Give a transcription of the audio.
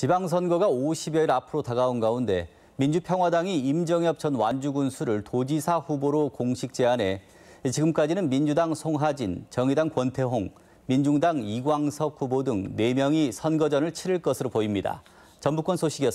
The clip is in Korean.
지방선거가 50여일 앞으로 다가온 가운데 민주평화당이 임정엽 전 완주군수를 도지사 후보로 공식 제안해 지금까지는 민주당 송하진, 정의당 권태홍, 민중당 이광석 후보 등 4명이 선거전을 치를 것으로 보입니다. 전북권 소식이었습니다.